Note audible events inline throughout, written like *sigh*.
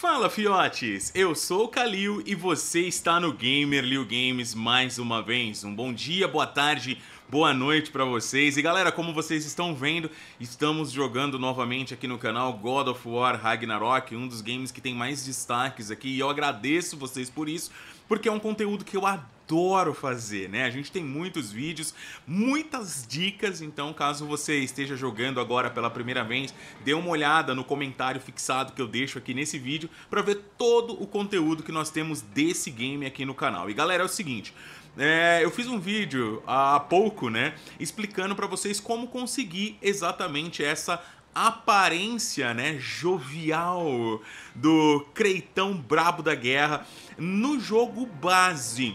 Fala fiotes, eu sou o Kalil e você está no Gamer Liu Games mais uma vez. Um bom dia, boa tarde, boa noite para vocês. E galera, como vocês estão vendo, estamos jogando novamente aqui no canal God of War Ragnarok, um dos games que tem mais destaques aqui, e eu agradeço vocês por isso, porque é um conteúdo que eu adoro adoro fazer, né? A gente tem muitos vídeos, muitas dicas, então caso você esteja jogando agora pela primeira vez, dê uma olhada no comentário fixado que eu deixo aqui nesse vídeo para ver todo o conteúdo que nós temos desse game aqui no canal. E galera, é o seguinte, é, eu fiz um vídeo há pouco, né, explicando para vocês como conseguir exatamente essa aparência, né, jovial do creitão brabo da guerra no jogo base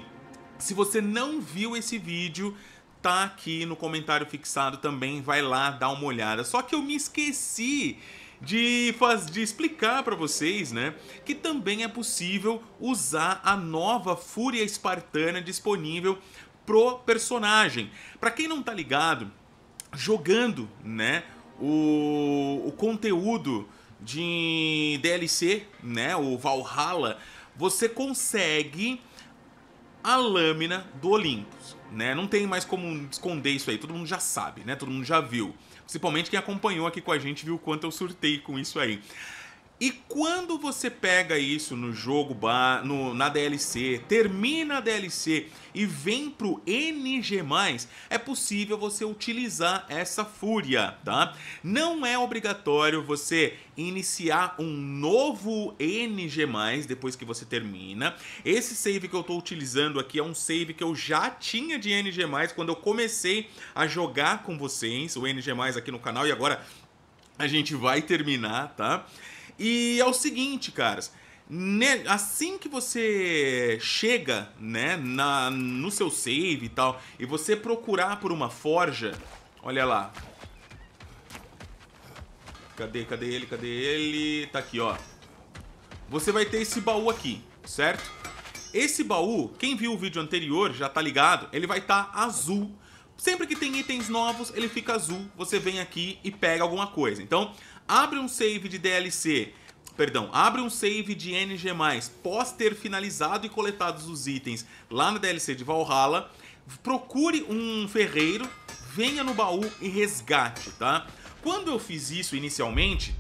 se você não viu esse vídeo, tá aqui no comentário fixado também, vai lá dar uma olhada. Só que eu me esqueci de, faz, de explicar para vocês, né, que também é possível usar a nova Fúria Espartana disponível pro personagem. Para quem não tá ligado, jogando, né, o, o conteúdo de DLC, né, o Valhalla, você consegue a lâmina do Olympus, né? Não tem mais como esconder isso aí, todo mundo já sabe, né? Todo mundo já viu. Principalmente quem acompanhou aqui com a gente viu o quanto eu surtei com isso aí. E quando você pega isso no jogo, no, na DLC, termina a DLC e vem pro NG+, é possível você utilizar essa fúria, tá? Não é obrigatório você iniciar um novo NG+, depois que você termina. Esse save que eu estou utilizando aqui é um save que eu já tinha de NG+, quando eu comecei a jogar com vocês, o NG+, aqui no canal, e agora a gente vai terminar, tá? Tá? E é o seguinte, caras. Né, assim que você chega né, na, no seu save e tal, e você procurar por uma forja, olha lá. Cadê, cadê ele, cadê ele? Tá aqui, ó. Você vai ter esse baú aqui, certo? Esse baú, quem viu o vídeo anterior já tá ligado, ele vai estar tá azul. Sempre que tem itens novos, ele fica azul. Você vem aqui e pega alguma coisa. Então, abre um save de DLC, perdão, abre um save de NG+, pós ter finalizado e coletados os itens lá na DLC de Valhalla, procure um ferreiro, venha no baú e resgate, tá? Quando eu fiz isso inicialmente,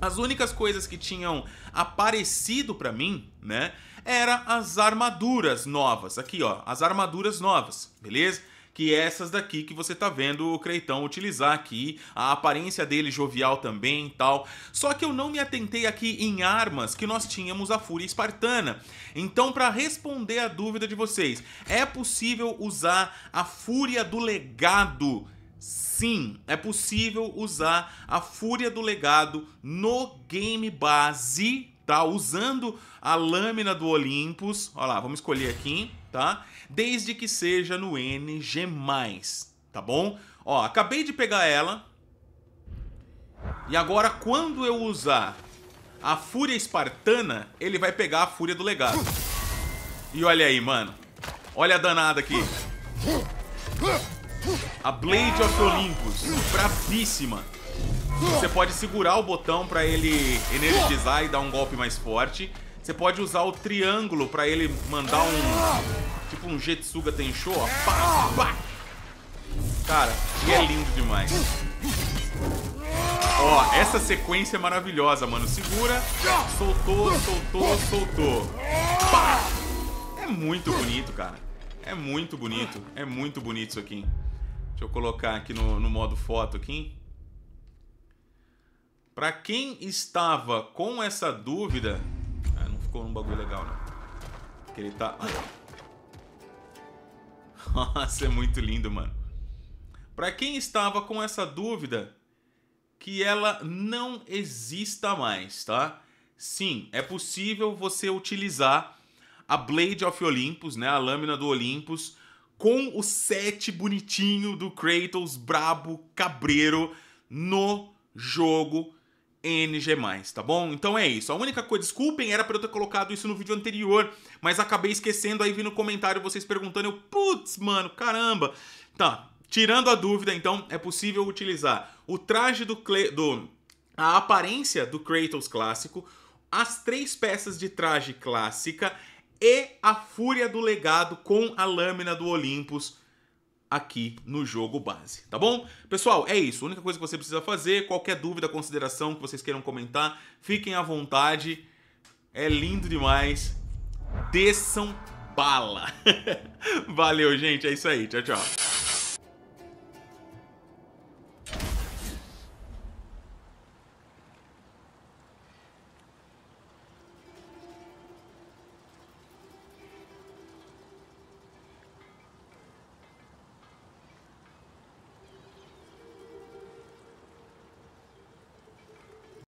as únicas coisas que tinham aparecido para mim, né, era as armaduras novas, aqui ó, as armaduras novas, beleza? que é essas daqui que você tá vendo o Creitão utilizar aqui, a aparência dele jovial também tal. Só que eu não me atentei aqui em armas que nós tínhamos a Fúria Espartana. Então, para responder a dúvida de vocês, é possível usar a Fúria do Legado Sim, é possível usar a Fúria do Legado no game base, tá? Usando a lâmina do Olympus. Olha lá, vamos escolher aqui tá? Desde que seja no NG+, tá bom? Ó, acabei de pegar ela. E agora, quando eu usar a Fúria Espartana, ele vai pegar a Fúria do Legado. E olha aí, mano. Olha a danada aqui. A Blade of Olympus. bravíssima. Você pode segurar o botão para ele energizar e dar um golpe mais forte. Você pode usar o triângulo pra ele mandar um... Tipo um Jetsuga Tenshou, ó. Pá, pá. Cara, que é lindo demais. Ó, essa sequência é maravilhosa, mano. Segura, soltou, soltou, soltou. Pá! É muito bonito, cara. É muito bonito. É muito bonito isso aqui. Deixa eu colocar aqui no, no modo foto aqui. Pra quem estava com essa dúvida, ficou num bagulho legal, né? Que ele tá... *laughs* Nossa, é muito lindo, mano. Pra quem estava com essa dúvida, que ela não exista mais, tá? Sim, é possível você utilizar a Blade of Olympus, né? A lâmina do Olympus, com o set bonitinho do Kratos brabo cabreiro no jogo NG+, tá bom? Então é isso. A única coisa, desculpem, era para eu ter colocado isso no vídeo anterior, mas acabei esquecendo, aí vi no comentário vocês perguntando, eu, putz, mano, caramba. Tá, tirando a dúvida, então, é possível utilizar o traje do, Cle do a aparência do Kratos clássico, as três peças de traje clássica e a fúria do legado com a lâmina do Olympus aqui no jogo base, tá bom? Pessoal, é isso. A única coisa que você precisa fazer, qualquer dúvida, consideração que vocês queiram comentar, fiquem à vontade. É lindo demais. Desçam bala. *laughs* Valeu, gente. É isso aí. Tchau, tchau.